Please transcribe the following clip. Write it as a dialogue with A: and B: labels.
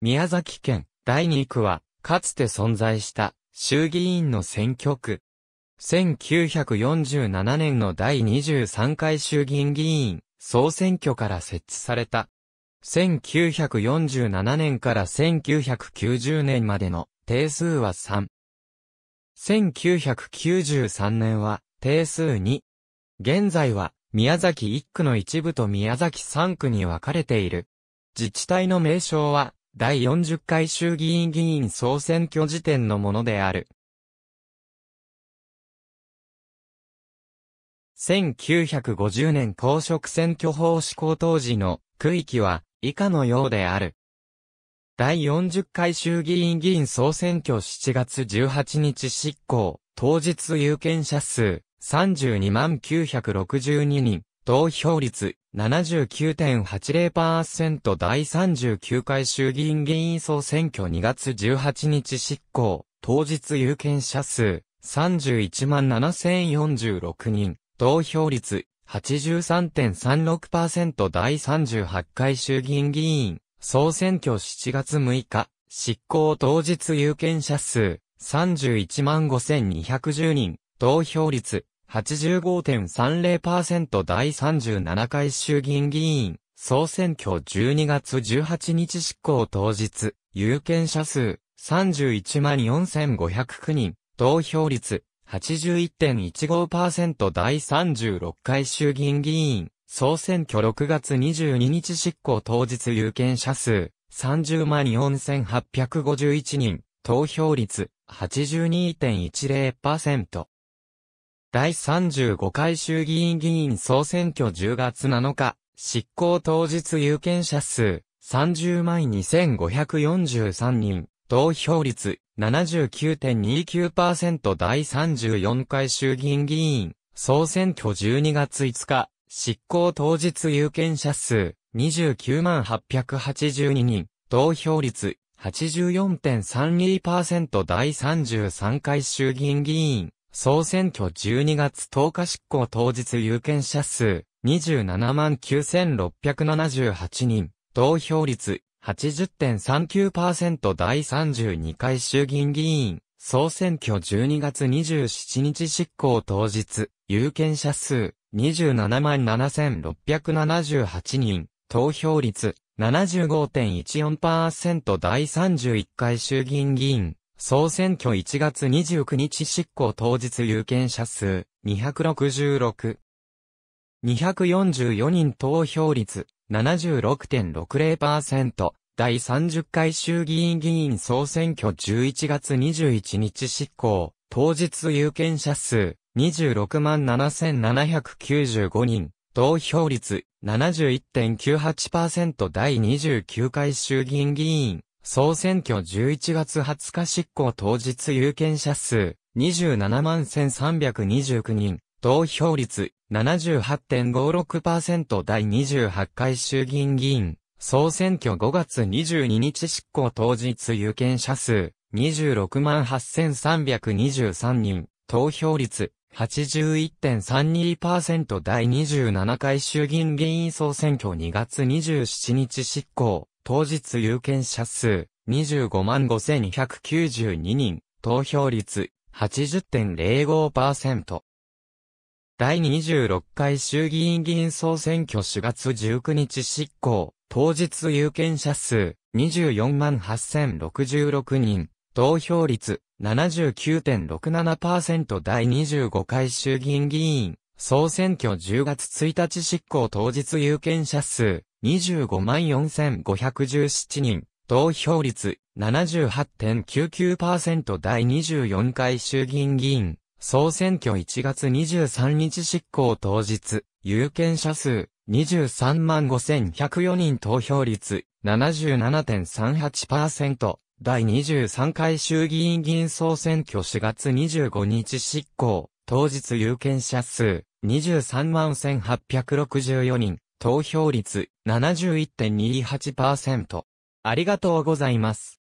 A: 宮崎県第2区は、かつて存在した衆議院の選挙区。1947年の第23回衆議院議員総選挙から設置された。1947年から1990年までの定数は3。1993年は定数2。現在は宮崎1区の一部と宮崎3区に分かれている。自治体の名称は第40回衆議院議員総選挙時点のものである。1950年公職選挙法施行当時の区域は以下のようである。第40回衆議院議員総選挙7月18日執行、当日有権者数32万962人、投票率79.80%第39回衆議院議員総選挙2月18日執行、当日有権者数31 7046人、投票率83.36%第38回衆議院議員総選挙7月6日、執行当日有権者数31 5210人、投票率85.30%第37回衆議院議員、総選挙12月18日執行当日、有権者数31万4509人、投票率81.15%第36回衆議院議員、総選挙6月22日執行当日有権者数30万4851人、投票率82.10%。第35回衆議院議員総選挙10月7日、執行当日有権者数30万2543人、投票率79.29%第34回衆議院議員総選挙12月5日、執行当日有権者数29万882人、投票率84.32%第33回衆議院議員総選挙12月10日執行当日有権者数27万9678人、投票率80.39%第32回衆議院議員、総選挙12月27日執行当日、有権者数27万7678人、投票率75.14%第31回衆議院議員、総選挙1月29日執行当日有権者数266。244人投票率76.60%。第30回衆議院議員総選挙11月21日執行。当日有権者数26万7795人。投票率71.98%第29回衆議院議員総選挙11月20日執行当日有権者数27万1329人、投票率78.56%第28回衆議院議員、総選挙5月22日執行当日有権者数26万8323人、投票率81.32%第27回衆議院議員総選挙2月27日執行、当日有権者数25万5292人、投票率80.05%。第26回衆議院議員総選挙4月19日執行、当日有権者数24万8066人、投票率79.67%第25回衆議院議員総選挙10月1日執行当日有権者数25万4517人、投票率78.99%第24回衆議院議員、総選挙1月23日執行当日、有権者数23万5104人投票率77.38%、第23回衆議院議員総選挙4月25日執行、当日有権者数23万1864人、投票率71.28%。ありがとうございます。